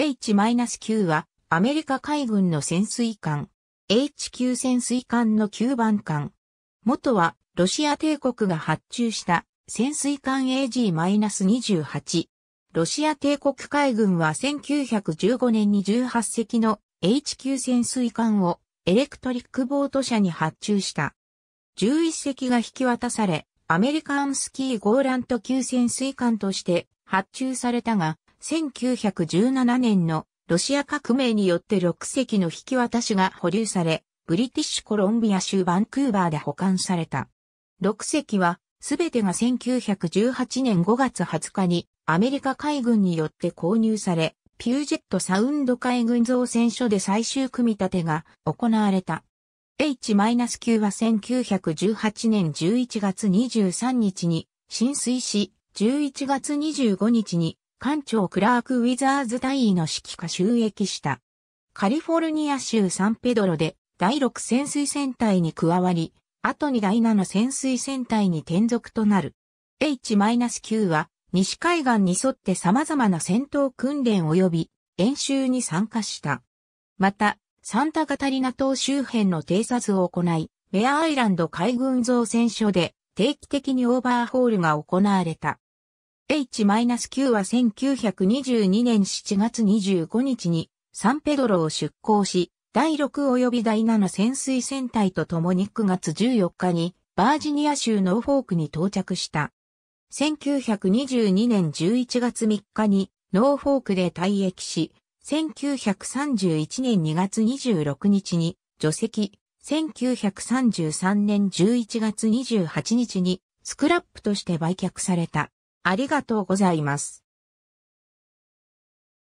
H-9 はアメリカ海軍の潜水艦。h 級潜水艦の9番艦。元はロシア帝国が発注した潜水艦 AG-28。ロシア帝国海軍は1915年に18隻の h 級潜水艦をエレクトリックボート社に発注した。11隻が引き渡され、アメリカンスキーゴーラント級潜水艦として発注されたが、1917年のロシア革命によって6隻の引き渡しが保留され、ブリティッシュコロンビア州バンクーバーで保管された。6隻は、すべてが1918年5月20日にアメリカ海軍によって購入され、ピュージェットサウンド海軍造船所で最終組み立てが行われた。H-9 は1918年11月23日に浸水し、11月25日に艦長クラーク・ウィザーズ大尉の指揮下収益した。カリフォルニア州サンペドロで第6潜水船隊に加わり、後に第7潜水船隊に転属となる。H-9 は西海岸に沿って様々な戦闘訓練及び演習に参加した。また、サンタガタリナ島周辺の偵察を行い、ウェアアイランド海軍造船所で定期的にオーバーホールが行われた。H-9 は1922年7月25日にサンペドロを出港し、第6及び第7潜水船隊と共に9月14日にバージニア州ノーフォークに到着した。1922年11月3日にノーフォークで退役し、1931年2月26日に除籍、1933年11月28日にスクラップとして売却された。ありがとうございます。